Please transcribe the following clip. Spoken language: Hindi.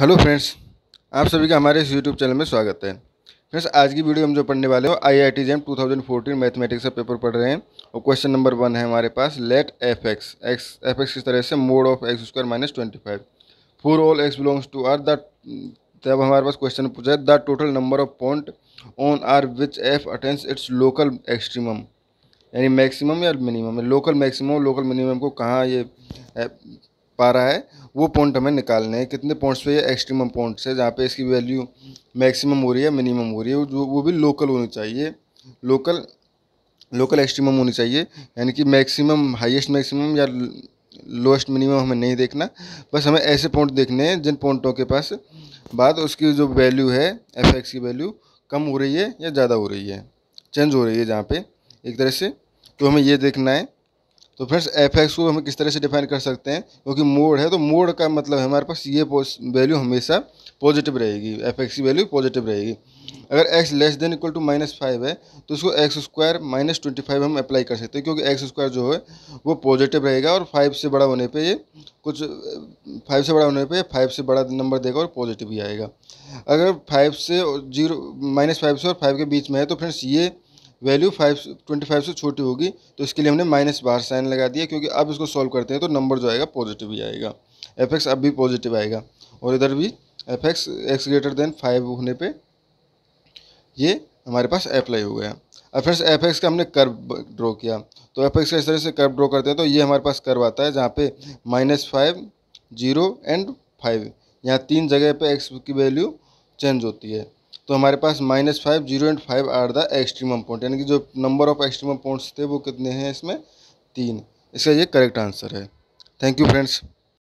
हेलो फ्रेंड्स आप सभी का हमारे इस यूट्यूब चैनल में स्वागत है फ्रेंड्स आज की वीडियो हम जो पढ़ने वाले हो I I T JEE two thousand fourteen mathematics का पेपर पढ़ रहे हैं और क्वेश्चन नंबर वन है हमारे पास let F X X F X किस तरह से mod of X square minus twenty five for all X belongs to R that तब हमारे पास क्वेश्चन पूछा है the total number of point on R which F attains its local extremum यानी मैक्सिमम या minimum local maximum local minimum को कहाँ ये पा रहा है वो पॉइंट हमें निकालने हैं कितने पॉइंट्स पे ये एक्सट्रीमम पॉइंट्स है जहाँ पे इसकी वैल्यू मैक्सिमम हो रही है मिनिमम हो रही है जो वो भी लोकल होनी चाहिए लोकल लोकल एक्सट्रीमम होनी चाहिए यानी कि मैक्सिमम हाईएस्ट मैक्सिमम या लोएस्ट मिनिमम हमें नहीं देखना बस हमें ऐसे पॉइंट देखने हैं जिन पॉइंटों के पास बाद उसकी जो वैल्यू है एफ की वैल्यू कम हो रही है या ज़्यादा हो रही है चेंज हो रही है जहाँ पर एक तरह से तो हमें ये देखना है तो फ्रेंड्स एफ एक्स को हम किस तरह से डिफाइन कर सकते हैं क्योंकि मोड है तो मोड का मतलब हमारे पास ये वैल्यू हमेशा पॉजिटिव रहेगी एफ एक्स की वैल्यू पॉजिटिव रहेगी अगर X less than equal to minus five है तो उसको X square minus twenty five हम अप्लाई कर सकते हैं क्योंकि एक्स स्क्वायर जो है वो पॉजिटिव रहेगा और फाइव से बड़ा होने पे ये कुछ फाइव से बड़ा होने पे फाइव से बड़ा नंबर देगा और पॉजिटिव ही आएगा अगर फाइव से जीरो माइनस फाइव से और फाइव के बीच में है तो फ्रेंड्स ये वैल्यू फाइव ट्वेंटी फाइव से छोटी होगी तो इसके लिए हमने माइनस बाहर साइन लगा दिया क्योंकि अब इसको सॉल्व करते हैं तो नंबर जो आएगा पॉजिटिव ही आएगा एफ एक्स अब भी पॉजिटिव आएगा और इधर भी F X X greater than five होने पर ये हमारे पास अप्लाई हो गया अब फ्रेंड्स एफ एक्स का हमने कर्व ड्रॉ किया तो एफ एक्स का इस तरह से कर्व ड्रॉ करते हैं तो ये हमारे पास कर्व आता है जहाँ पे minus five zero and five यहाँ तीन जगह पे एक्स की वैल्यू चेंज होती है तो हमारे पास minus five zero and five are the extremum point यानी कि जो नंबर ऑफ एक्सट्रीमम पॉइंट्स थे वो कितने हैं इसमें तीन इसका ये करेक्ट आंसर है थैंक यू फ्रेंड्स